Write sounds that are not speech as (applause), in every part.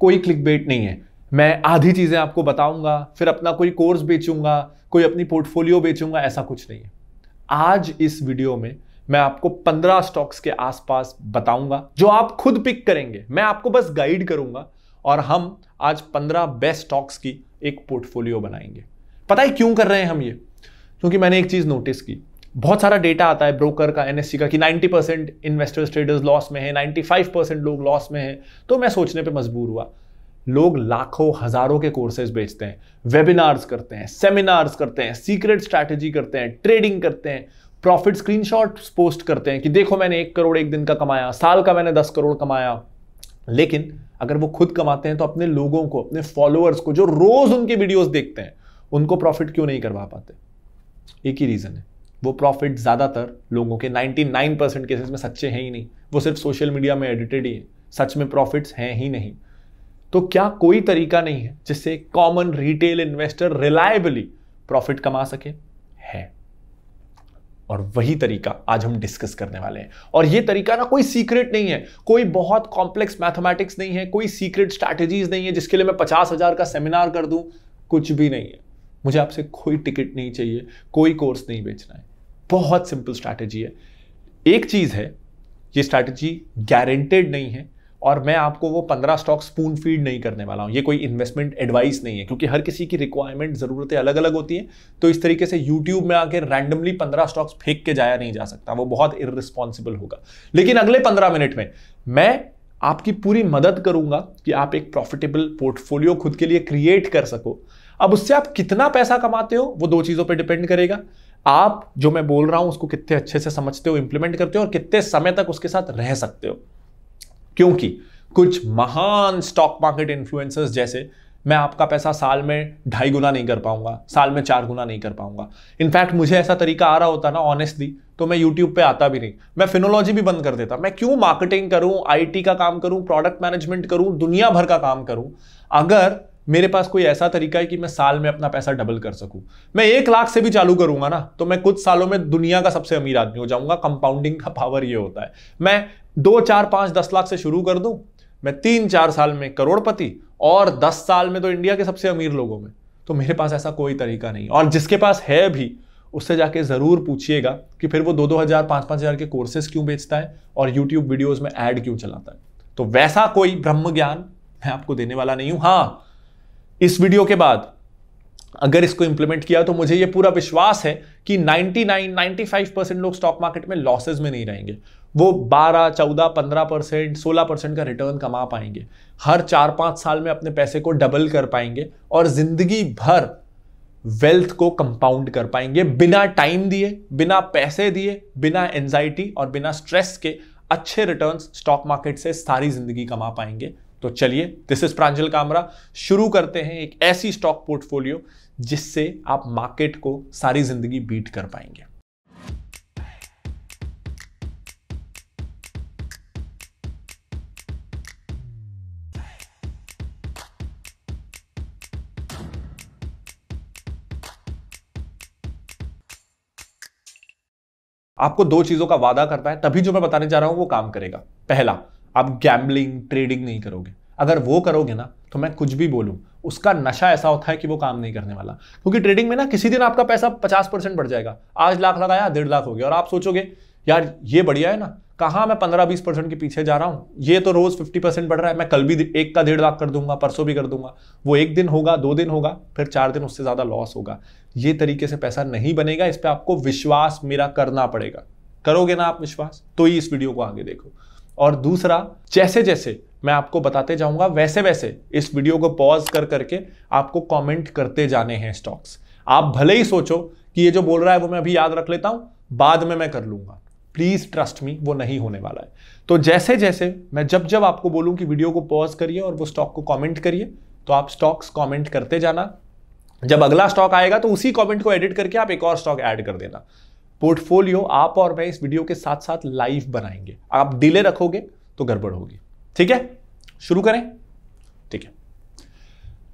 कोई click bait नहीं है मैं आधी चीज़ें आपको बताऊंगा फिर अपना कोई कोर्स बेचूंगा कोई अपनी पोर्टफोलियो बेचूंगा ऐसा कुछ नहीं है आज इस वीडियो में मैं आपको 15 स्टॉक्स के आसपास बताऊंगा जो आप खुद पिक करेंगे मैं आपको बस गाइड करूंगा और हम आज 15 बेस्ट स्टॉक्स की एक पोर्टफोलियो बनाएंगे पता है क्यों कर रहे हैं हम ये क्योंकि मैंने एक चीज़ नोटिस की बहुत सारा डेटा आता है ब्रोकर का एनएससी e का कि 90 परसेंट इन्वेस्टर्स ट्रेडर्स लॉस में है 95 परसेंट लोग लॉस में है तो मैं सोचने पे मजबूर हुआ लोग लाखों हजारों के कोर्सेज बेचते हैं वेबिनार्स करते हैं सेमिनार्स करते हैं सीक्रेट स्ट्रैटेजी करते हैं ट्रेडिंग करते हैं प्रॉफिट स्क्रीनशॉट्स पोस्ट करते हैं कि देखो मैंने एक करोड़ एक दिन का कमाया साल का मैंने दस करोड़ कमाया लेकिन अगर वो खुद कमाते हैं तो अपने लोगों को अपने फॉलोअर्स को जो रोज उनके वीडियोस देखते हैं उनको प्रॉफिट क्यों नहीं करवा पाते एक ही रीजन है वो प्रॉफिट ज़्यादातर लोगों के 99 परसेंट केसेस में सच्चे हैं ही नहीं वो सिर्फ सोशल मीडिया में एडिटेड ही है सच में प्रॉफिट्स हैं ही नहीं तो क्या कोई तरीका नहीं है जिससे common retail investor reliably profit कमा सके है और वही तरीका आज हम डिस्कस करने वाले हैं और ये तरीका ना कोई सीक्रेट नहीं है कोई बहुत कॉम्प्लेक्स मैथमेटिक्स नहीं है कोई सीक्रेट स्ट्रैटेजीज नहीं है जिसके लिए मैं पचास हजार का सेमिनार कर दूं कुछ भी नहीं है मुझे आपसे कोई टिकट नहीं चाहिए कोई कोर्स नहीं बेचना है बहुत सिंपल स्ट्रैटेजी है एक चीज़ है ये स्ट्रैटेजी गारंटेड नहीं है और मैं आपको वो पंद्रह स्टॉक स्पून फीड नहीं करने वाला हूँ ये कोई इन्वेस्टमेंट एडवाइस नहीं है क्योंकि हर किसी की रिक्वायरमेंट ज़रूरतें अलग अलग होती हैं तो इस तरीके से यूट्यूब में आके रैंडमली पंद्रह स्टॉक्स फेंक के जाया नहीं जा सकता वो बहुत इरिस्पॉन्सिबल होगा लेकिन अगले पंद्रह मिनट में मैं आपकी पूरी मदद करूंगा कि आप एक प्रॉफिटेबल पोर्टफोलियो खुद के लिए क्रिएट कर सको अब उससे आप कितना पैसा कमाते हो वो दो चीज़ों पर डिपेंड करेगा आप जो मैं बोल रहा हूं उसको कितने अच्छे से समझते हो इंप्लीमेंट करते हो और कितने समय तक उसके साथ रह सकते हो क्योंकि कुछ महान स्टॉक मार्केट इन्फ्लुएंसर्स जैसे मैं आपका पैसा साल में ढाई गुना नहीं कर पाऊंगा साल में चार गुना नहीं कर पाऊंगा इनफैक्ट मुझे ऐसा तरीका आ रहा होता ना ऑनेस्टली तो मैं यूट्यूब पे आता भी नहीं मैं फिनोलॉजी भी बंद कर देता मैं क्यों मार्केटिंग करूं आईटी का काम करूं प्रोडक्ट मैनेजमेंट करूं दुनिया भर का काम करूं अगर मेरे पास कोई ऐसा तरीका है कि मैं साल में अपना पैसा डबल कर सकूं मैं एक लाख से भी चालू करूंगा ना तो मैं कुछ सालों में दुनिया का सबसे अमीर आदमी हो जाऊंगा कंपाउंडिंग का पावर ये होता है मैं दो चार पाँच दस लाख से शुरू कर दूं मैं तीन चार साल में करोड़पति और दस साल में तो इंडिया के सबसे अमीर लोगों में तो मेरे पास ऐसा कोई तरीका नहीं और जिसके पास है भी उससे जाके ज़रूर पूछिएगा कि फिर वो दो दो हज़ार पाँच पाँच हज़ार के कोर्सेज क्यों बेचता है और यूट्यूब वीडियोज़ में ऐड क्यों चलाता है तो वैसा कोई ब्रह्म ज्ञान मैं आपको देने वाला नहीं हूँ हाँ इस वीडियो के बाद अगर इसको इंप्लीमेंट किया तो मुझे ये पूरा विश्वास है कि 99 95 परसेंट लोग स्टॉक मार्केट में लॉसेज में नहीं रहेंगे वो 12 14 15 परसेंट सोलह परसेंट का रिटर्न कमा पाएंगे हर चार पाँच साल में अपने पैसे को डबल कर पाएंगे और ज़िंदगी भर वेल्थ को कंपाउंड कर पाएंगे बिना टाइम दिए बिना पैसे दिए बिना एनजाइटी और बिना स्ट्रेस के अच्छे रिटर्न्स स्टॉक मार्केट से सारी ज़िंदगी कमा पाएंगे तो चलिए दिस इज प्रांजल कामरा शुरू करते हैं एक ऐसी स्टॉक पोर्टफोलियो जिससे आप मार्केट को सारी जिंदगी बीट कर पाएंगे आपको दो चीजों का वादा करता है तभी जो मैं बताने जा रहा हूं वो काम करेगा पहला आप गैम्बलिंग ट्रेडिंग नहीं करोगे अगर वो करोगे ना तो मैं कुछ भी बोलूँ उसका नशा ऐसा होता है कि वो काम नहीं करने वाला क्योंकि ट्रेडिंग में ना किसी दिन आपका पैसा पचास परसेंट बढ़ जाएगा आज लाख लगाया डेढ़ लाख हो गया और आप सोचोगे यार ये बढ़िया है ना कहाँ मैं पंद्रह बीस परसेंट के पीछे जा रहा हूँ ये तो रोज़ फिफ्टी परसेंट बढ़ रहा है मैं कल भी एक का डेढ़ लाख कर दूंगा परसों भी कर दूंगा वो एक दिन होगा दो दिन होगा फिर चार दिन उससे ज़्यादा लॉस होगा ये तरीके से पैसा नहीं बनेगा इस पर आपको विश्वास मेरा करना पड़ेगा करोगे ना आप विश्वास तो ही इस वीडियो को आगे देखो और दूसरा जैसे जैसे मैं आपको बताते जाऊंगा वैसे वैसे इस वीडियो को पॉज कर करके आपको कमेंट करते जाने हैं स्टॉक्स आप भले ही सोचो कि ये जो बोल रहा है वो मैं अभी याद रख लेता हूं बाद में मैं कर लूंगा प्लीज ट्रस्ट मी वो नहीं होने वाला है तो जैसे जैसे मैं जब जब आपको बोलूं कि वीडियो को पॉज करिए और वो स्टॉक को कॉमेंट करिए तो आप स्टॉक्स कॉमेंट करते जाना जब अगला स्टॉक आएगा तो उसी कॉमेंट को एडिट करके आप एक और स्टॉक ऐड कर देना पोर्टफोलियो आप और मैं इस वीडियो के साथ साथ लाइव बनाएंगे आप डिले रखोगे तो गड़बड़ होगी ठीक है शुरू करें ठीक है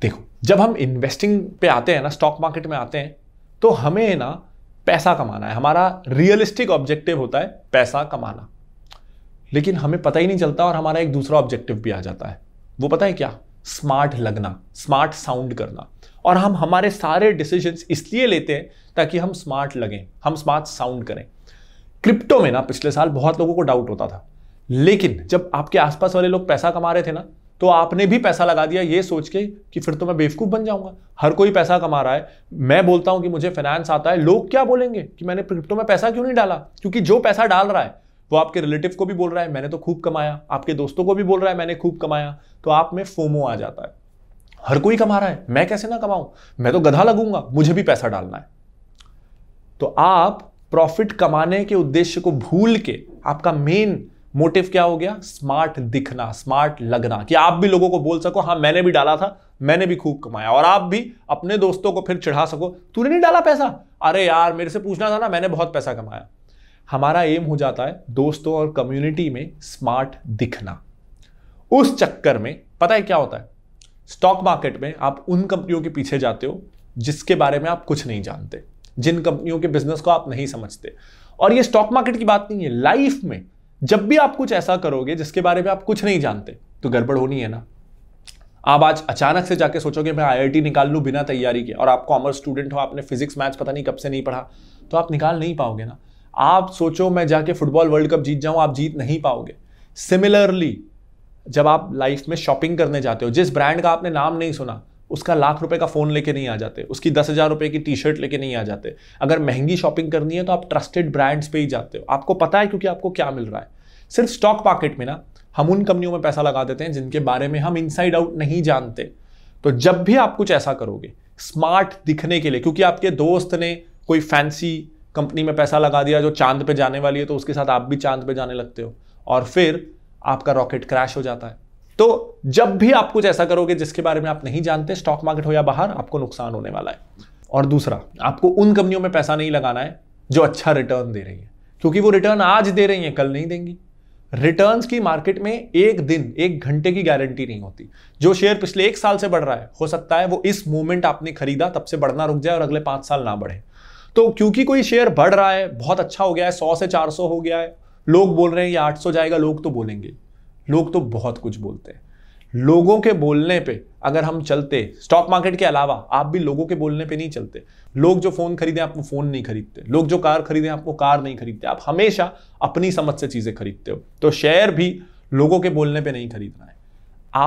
देखो जब हम इन्वेस्टिंग पे आते हैं ना स्टॉक मार्केट में आते हैं तो हमें ना पैसा कमाना है हमारा रियलिस्टिक ऑब्जेक्टिव होता है पैसा कमाना लेकिन हमें पता ही नहीं चलता और हमारा एक दूसरा ऑब्जेक्टिव भी आ जाता है वो पता है क्या स्मार्ट लगना स्मार्ट साउंड करना और हम हमारे सारे डिसीजंस इसलिए लेते हैं ताकि हम स्मार्ट लगें हम स्मार्ट साउंड करें क्रिप्टो में ना पिछले साल बहुत लोगों को डाउट होता था लेकिन जब आपके आसपास वाले लोग पैसा कमा रहे थे ना तो आपने भी पैसा लगा दिया ये सोच के कि फिर तो मैं बेवकूफ़ बन जाऊंगा हर कोई पैसा कमा रहा है मैं बोलता हूं कि मुझे फाइनेंस आता है लोग क्या बोलेंगे कि मैंने क्रिप्टो में पैसा क्यों नहीं डाला क्योंकि जो पैसा डाल रहा है वो आपके रिलेटिव को भी बोल रहा है मैंने तो खूब कमाया आपके दोस्तों को भी बोल रहा है मैंने खूब कमाया तो आप में फोमो आ जाता है हर कोई कमा रहा है मैं कैसे ना कमाऊं मैं तो गधा लगूंगा मुझे भी पैसा डालना है तो आप प्रॉफिट कमाने के उद्देश्य को भूल के आपका मेन मोटिव क्या हो गया स्मार्ट दिखना स्मार्ट लगना कि आप भी लोगों को बोल सको हाँ मैंने भी डाला था मैंने भी खूब कमाया और आप भी अपने दोस्तों को फिर चढ़ा सको तूने नहीं डाला पैसा अरे यार मेरे से पूछना था ना मैंने बहुत पैसा कमाया हमारा एम हो जाता है दोस्तों और कम्युनिटी में स्मार्ट दिखना उस चक्कर में पता है क्या होता है स्टॉक मार्केट में आप उन कंपनियों के पीछे जाते हो जिसके बारे में आप कुछ नहीं जानते जिन कंपनियों के बिजनेस को आप नहीं समझते और ये स्टॉक मार्केट की बात नहीं है लाइफ में जब भी आप कुछ ऐसा करोगे जिसके बारे में आप कुछ नहीं जानते तो गड़बड़ होनी है ना आप आज अचानक से जाके सोचोगे मैं आईआईटी निकाल लूँ बिना तैयारी के और आप कॉमर्स स्टूडेंट हो आपने फिजिक्स मैथ्स पता नहीं कब से नहीं पढ़ा तो आप निकाल नहीं पाओगे ना आप सोचो मैं जाके फुटबॉल वर्ल्ड कप जीत जाऊं आप जीत नहीं पाओगे सिमिलरली जब आप लाइफ में शॉपिंग करने जाते हो जिस ब्रांड का आपने नाम नहीं सुना उसका लाख रुपए का फ़ोन लेके नहीं आ जाते उसकी दस हज़ार रुपए की टी शर्ट लेके नहीं आ जाते अगर महंगी शॉपिंग करनी है तो आप ट्रस्टेड ब्रांड्स पे ही जाते हो आपको पता है क्योंकि आपको क्या मिल रहा है सिर्फ स्टॉक मार्केट में ना हम उन कंपनियों में पैसा लगा देते हैं जिनके बारे में हम इनसाइड आउट नहीं जानते तो जब भी आप कुछ ऐसा करोगे स्मार्ट दिखने के लिए क्योंकि आपके दोस्त ने कोई फैंसी कंपनी में पैसा लगा दिया जो चांद पे जाने वाली है तो उसके साथ आप भी चांद पे जाने लगते हो और फिर आपका रॉकेट क्रैश हो जाता है तो जब भी आप कुछ ऐसा करोगे जिसके बारे में आप नहीं जानते स्टॉक मार्केट हो या बाहर आपको नुकसान होने वाला है और दूसरा आपको उन कंपनियों में पैसा नहीं लगाना है जो अच्छा रिटर्न दे रही है क्योंकि वो रिटर्न आज दे रही है कल नहीं देंगी रिटर्न की मार्केट में एक दिन एक घंटे की गारंटी नहीं होती जो शेयर पिछले एक साल से बढ़ रहा है हो सकता है वो इस मूवमेंट आपने खरीदा तब से बढ़ना रुक जाए और अगले पांच साल ना बढ़े तो क्योंकि कोई शेयर बढ़ रहा है बहुत अच्छा हो गया है सौ से चार सौ हो गया है लोग बोल रहे हैं ये आठ सौ जाएगा लोग तो बोलेंगे लोग तो बहुत कुछ बोलते हैं लोगों के बोलने पे अगर हम चलते स्टॉक मार्केट के अलावा आप भी लोगों के बोलने पे नहीं चलते लोग जो फ़ोन खरीदें आप वो फ़ोन नहीं खरीदते लोग जो कार खरीदें आप वो कार नहीं खरीदते आप हमेशा अपनी समझ से चीज़ें खरीदते हो तो शेयर भी लोगों के बोलने पे नहीं खरीदना है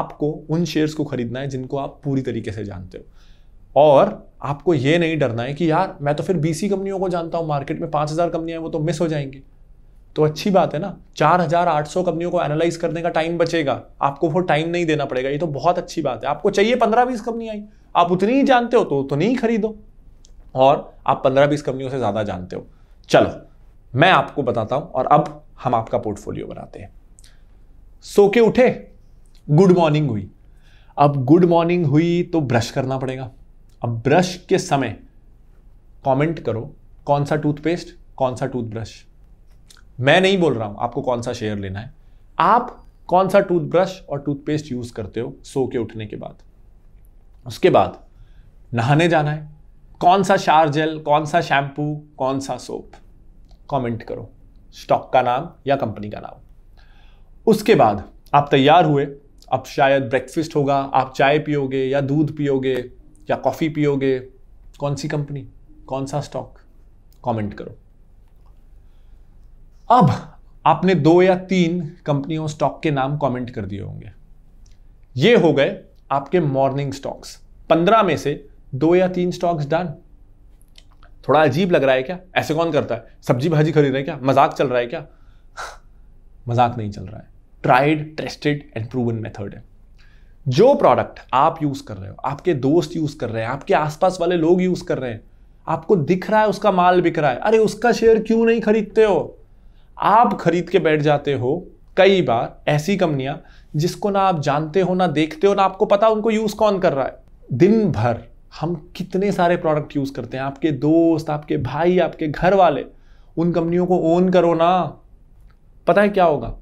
आपको उन शेयर्स को खरीदना है जिनको आप पूरी तरीके से जानते हो और आपको ये नहीं डरना है कि यार मैं तो फिर बीसी कंपनियों को जानता हूँ मार्केट में पाँच हज़ार कंपनियाँ वो तो मिस हो जाएंगी तो अच्छी बात है ना चार हज़ार आठ सौ कंपनियों को एनालाइज करने का टाइम बचेगा आपको वो टाइम नहीं देना पड़ेगा ये तो बहुत अच्छी बात है आपको चाहिए पंद्रह बीस कंपनियाँ आई आप उतनी ही जानते हो तो तो नहीं खरीदो और आप पंद्रह बीस कंपनियों से ज़्यादा जानते हो चलो मैं आपको बताता हूँ और अब हम आपका पोर्टफोलियो बनाते हैं सो के उठे गुड मॉर्निंग हुई अब गुड मॉर्निंग हुई तो ब्रश करना पड़ेगा अब ब्रश के समय कमेंट करो कौन सा टूथपेस्ट कौन सा टूथब्रश मैं नहीं बोल रहा हूं आपको कौन सा शेयर लेना है आप कौन सा टूथब्रश और टूथपेस्ट यूज करते हो सो के उठने के बाद उसके बाद नहाने जाना है कौन सा शार जेल कौन सा शैम्पू कौन सा सोप कमेंट करो स्टॉक का नाम या कंपनी का नाम उसके बाद आप तैयार हुए अब शायद ब्रेकफास्ट होगा आप चाय पियोगे या दूध पियोगे क्या कॉफ़ी पियोगे कौन सी कंपनी कौन सा स्टॉक कमेंट करो अब आपने दो या तीन कंपनियों स्टॉक के नाम कमेंट कर दिए होंगे ये हो गए आपके मॉर्निंग स्टॉक्स पंद्रह में से दो या तीन स्टॉक्स डन थोड़ा अजीब लग रहा है क्या ऐसे कौन करता है सब्जी भाजी खरीद रहे हैं क्या मजाक चल रहा है क्या (laughs) मजाक नहीं चल रहा है tried tested and proven method है जो प्रोडक्ट आप यूज कर रहे हो आपके दोस्त यूज कर रहे हैं आपके आसपास वाले लोग यूज कर रहे हैं आपको दिख रहा है उसका माल बिक रहा है अरे उसका शेयर क्यों नहीं खरीदते हो आप खरीद के बैठ जाते हो कई बार ऐसी कंपनियां जिसको ना आप जानते हो ना देखते हो ना आपको पता उनको यूज कौन कर रहा है दिन भर हम कितने सारे प्रोडक्ट यूज करते हैं आपके दोस्त आपके भाई आपके घर वाले उन कंपनियों को ओन करो ना पता है क्या होगा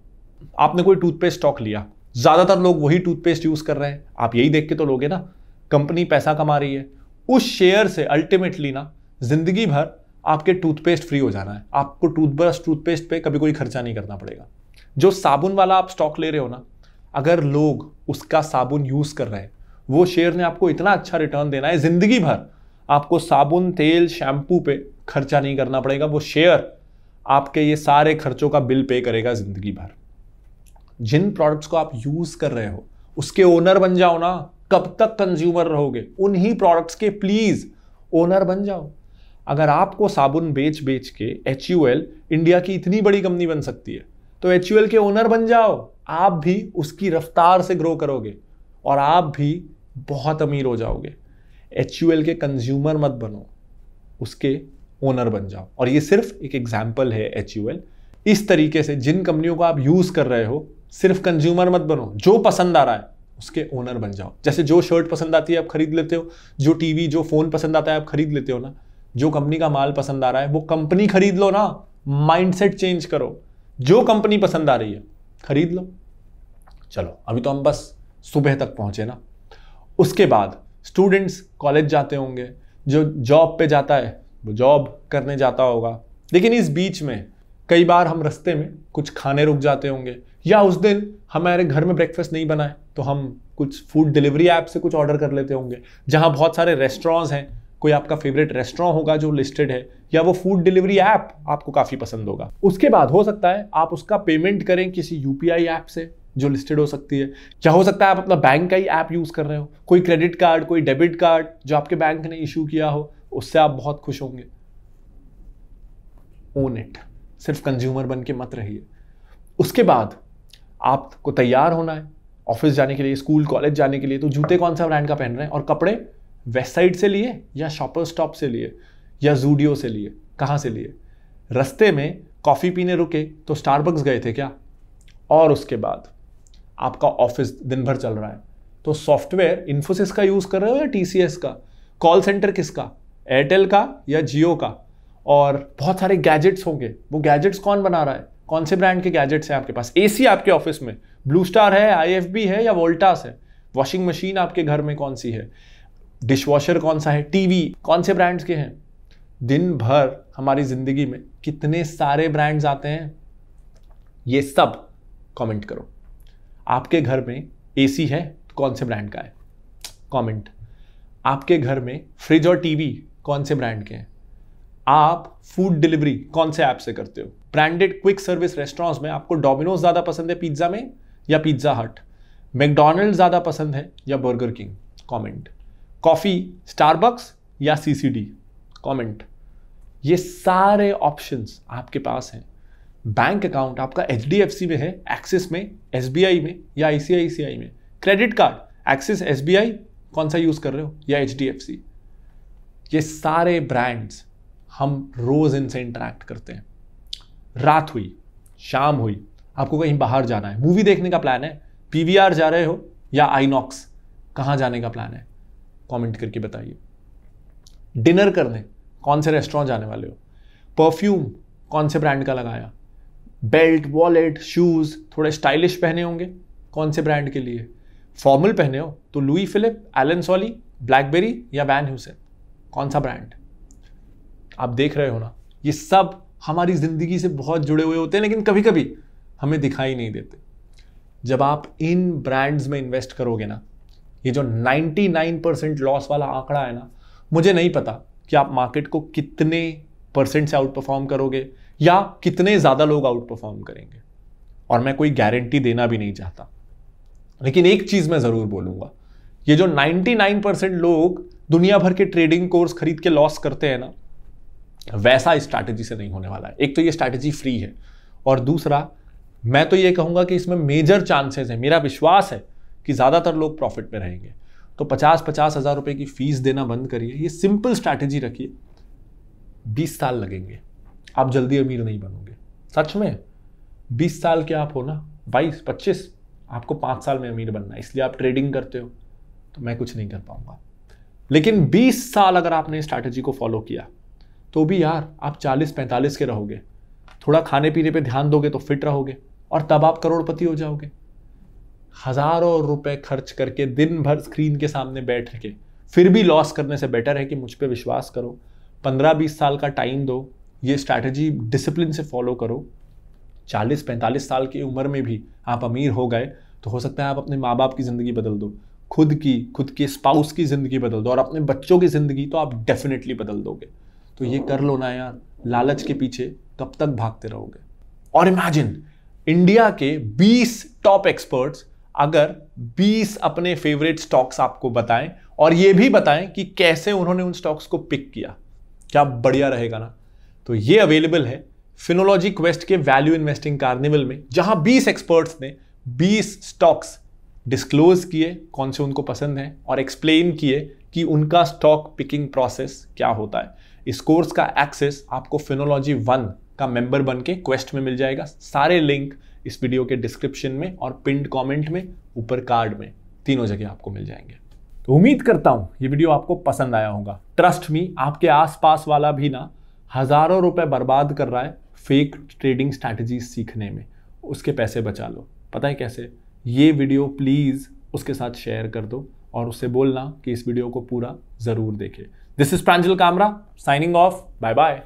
आपने कोई टूथपेस्ट स्टॉक लिया ज़्यादातर लोग वही टूथपेस्ट यूज़ कर रहे हैं आप यही देख के तो लोगे ना कंपनी पैसा कमा रही है उस शेयर से अल्टीमेटली ना ज़िंदगी भर आपके टूथपेस्ट फ्री हो जाना है आपको टूथब्रश टूथपेस्ट पे कभी कोई खर्चा नहीं करना पड़ेगा जो साबुन वाला आप स्टॉक ले रहे हो ना अगर लोग उसका साबुन यूज़ कर रहे हैं वो शेयर ने आपको इतना अच्छा रिटर्न देना है ज़िंदगी भर आपको साबुन तेल शैम्पू पे खर्चा नहीं करना पड़ेगा वो शेयर आपके ये सारे खर्चों का बिल पे करेगा ज़िंदगी भर जिन प्रोडक्ट्स को आप यूज कर रहे हो उसके ओनर बन जाओ ना कब तक कंज्यूमर रहोगे उन्हीं प्रोडक्ट्स के प्लीज ओनर बन जाओ अगर आपको साबुन बेच बेच के एच इंडिया की इतनी बड़ी कंपनी बन सकती है तो एच के ओनर बन जाओ आप भी उसकी रफ्तार से ग्रो करोगे और आप भी बहुत अमीर हो जाओगे एच के कंज्यूमर मत बनो उसके ओनर बन जाओ और ये सिर्फ एक एग्जाम्पल है एच इस तरीके से जिन कंपनियों को आप यूज़ कर रहे हो सिर्फ कंज्यूमर मत बनो जो पसंद आ रहा है उसके ओनर बन जाओ जैसे जो शर्ट पसंद आती है आप खरीद लेते हो जो टीवी जो फोन पसंद आता है आप खरीद लेते हो ना जो कंपनी का माल पसंद आ रहा है वो कंपनी खरीद लो ना माइंडसेट चेंज करो जो कंपनी पसंद आ रही है खरीद लो चलो अभी तो हम बस सुबह तक पहुंचे ना उसके बाद स्टूडेंट्स कॉलेज जाते होंगे जो जॉब पे जाता है वो जॉब करने जाता होगा लेकिन इस बीच में कई बार हम रस्ते में कुछ खाने रुक जाते होंगे या उस दिन हमारे घर में ब्रेकफास्ट नहीं बनाए तो हम कुछ फूड डिलीवरी ऐप से कुछ ऑर्डर कर लेते होंगे जहाँ बहुत सारे रेस्टोरेंट्स हैं कोई आपका फेवरेट रेस्टोरेंट होगा जो लिस्टेड है या वो फूड डिलीवरी ऐप आपको काफ़ी पसंद होगा उसके बाद हो सकता है आप उसका पेमेंट करें किसी यू ऐप से जो लिस्टेड हो सकती है या हो सकता है आप अपना बैंक का ही ऐप यूज़ कर रहे हो कोई क्रेडिट कार्ड कोई डेबिट कार्ड जो आपके बैंक ने इशू किया हो उससे आप बहुत खुश होंगे ओन इट सिर्फ कंज्यूमर बन के मत रहिए उसके बाद आपको तैयार होना है ऑफिस जाने के लिए स्कूल कॉलेज जाने के लिए तो जूते कौन सा ब्रांड का पहन रहे हैं और कपड़े वेस्ट साइड से लिए या शॉपर स्टॉप से लिए या जूडियो से लिए कहाँ से लिए रस्ते में कॉफ़ी पीने रुके तो स्टारबक्स गए थे क्या और उसके बाद आपका ऑफिस दिन भर चल रहा है तो सॉफ्टवेयर इन्फोसिस का यूज़ कर रहे हो या टी का कॉल सेंटर किसका एयरटेल का या जियो का और बहुत सारे गैजेट्स होंगे वो गैजेट्स कौन बना रहा है कौन से ब्रांड के गैजेट्स हैं आपके पास एसी आपके ऑफिस में ब्लू स्टार है आईएफबी है या वोल्टास है वॉशिंग मशीन आपके घर में कौन सी है डिश वॉशर कौन सा है टीवी कौन से ब्रांड्स के हैं दिन भर हमारी ज़िंदगी में कितने सारे ब्रांड्स आते हैं ये सब कमेंट करो आपके घर में एसी है तो कौन से ब्रांड का है कमेंट आपके घर में फ्रिज और टीवी कौन से ब्रांड के हैं आप फूड डिलीवरी कौन से ऐप से करते हो ब्रांडेड क्विक सर्विस रेस्टोरेंट्स में आपको डोमिनोज ज़्यादा पसंद है पिज्ज़ा में या पिज्ज़ा हट मैकडोनल्ड ज़्यादा पसंद है या Burger King comment coffee Starbucks या सीसीडी कमेंट ये सारे ऑप्शंस आपके पास हैं बैंक अकाउंट आपका एच में है एक्सिस में एस में या आई में क्रेडिट कार्ड एक्सिस एस कौन सा यूज़ कर रहे हो या एच ये सारे ब्रांड्स हम रोज़ इनसे इंटरेक्ट करते हैं रात हुई शाम हुई आपको कहीं बाहर जाना है मूवी देखने का प्लान है पीवीआर जा रहे हो या आईनॉक्स कहाँ जाने का प्लान है कमेंट करके बताइए डिनर करने कौन से रेस्टोरेंट जाने वाले हो परफ्यूम कौन से ब्रांड का लगाया बेल्ट वॉलेट शूज़ थोड़े स्टाइलिश पहने होंगे कौन से ब्रांड के लिए फॉर्मल पहने हो तो Louis Philippe Allen Solly Blackberry या वैन ह्यूसन कौन सा ब्रांड आप देख रहे हो ना ये सब हमारी ज़िंदगी से बहुत जुड़े हुए होते हैं लेकिन कभी कभी हमें दिखाई नहीं देते जब आप इन ब्रांड्स में इन्वेस्ट करोगे ना ये जो 99 परसेंट लॉस वाला आंकड़ा है ना मुझे नहीं पता कि आप मार्केट को कितने परसेंट से आउट परफॉर्म करोगे या कितने ज़्यादा लोग आउट परफॉर्म करेंगे और मैं कोई गारंटी देना भी नहीं चाहता लेकिन एक चीज़ मैं ज़रूर बोलूँगा ये जो 99 परसेंट लोग दुनिया भर के ट्रेडिंग कोर्स खरीद के लॉस करते हैं ना वैसा स्ट्रैटेजी से नहीं होने वाला है एक तो ये स्ट्रैटेजी फ्री है और दूसरा मैं तो ये कहूँगा कि इसमें मेजर चांसेस हैं मेरा विश्वास है कि ज़्यादातर लोग प्रॉफिट में रहेंगे तो पचास पचास हज़ार रुपये की फ़ीस देना बंद करिए ये सिंपल स्ट्रैटेजी रखिए बीस साल लगेंगे आप जल्दी अमीर नहीं बनोगे सच में बीस साल के आप हो ना बाईस पच्चीस आपको पाँच साल में अमीर बनना है इसलिए आप ट्रेडिंग करते हो तो मैं कुछ नहीं कर पाऊंगा लेकिन बीस साल अगर आपने स्ट्रैटेजी को फॉलो किया तो भी यार आप 40-45 के रहोगे थोड़ा खाने पीने पे ध्यान दोगे तो फिट रहोगे और तब आप करोड़पति हो जाओगे हज़ारों रुपए खर्च करके दिन भर स्क्रीन के सामने बैठ के फिर भी लॉस करने से बेटर है कि मुझ पर विश्वास करो पंद्रह बीस साल का टाइम दो ये स्ट्रैटेजी डिसिप्लिन से फॉलो करो चालीस पैंतालीस साल की उम्र में भी आप अमीर हो गए तो हो सकता है आप अपने माँ बाप की ज़िंदगी बदल दो खुद की खुद के स्पाउस की ज़िंदगी बदल दो और अपने बच्चों की ज़िंदगी तो आप डेफिनेटली बदल दोगे तो ये कर लो ना यार लालच के पीछे कब तक भागते रहोगे और इमेजिन इंडिया के 20 टॉप एक्सपर्ट्स अगर 20 अपने फेवरेट स्टॉक्स आपको बताएं और ये भी बताएं कि कैसे उन्होंने उन स्टॉक्स को पिक किया क्या बढ़िया रहेगा ना तो ये अवेलेबल है फिनोलॉजी क्वेस्ट के वैल्यू इन्वेस्टिंग कार्निवल में जहां 20 एक्सपर्ट्स ने 20 स्टॉक्स डिस्क्लोज किए कौन से उनको पसंद हैं और एक्सप्लेन किए कि उनका स्टॉक पिकिंग प्रोसेस क्या होता है इस कोर्स का एक्सेस आपको फिनोलॉजी वन का मेंबर बन के क्वेस्ट में मिल जाएगा सारे लिंक इस वीडियो के डिस्क्रिप्शन में और पिंड कमेंट में ऊपर कार्ड में तीनों जगह आपको मिल जाएंगे तो उम्मीद करता हूँ ये वीडियो आपको पसंद आया होगा ट्रस्ट मी आपके आसपास वाला भी ना हज़ारों रुपए बर्बाद कर रहा है फेक ट्रेडिंग स्ट्रैटेजी सीखने में उसके पैसे बचा लो पता है कैसे ये वीडियो प्लीज़ उसके साथ शेयर कर दो और उससे बोलना कि इस वीडियो को पूरा ज़रूर देखे This is Pranjal Kamra signing off. Bye bye.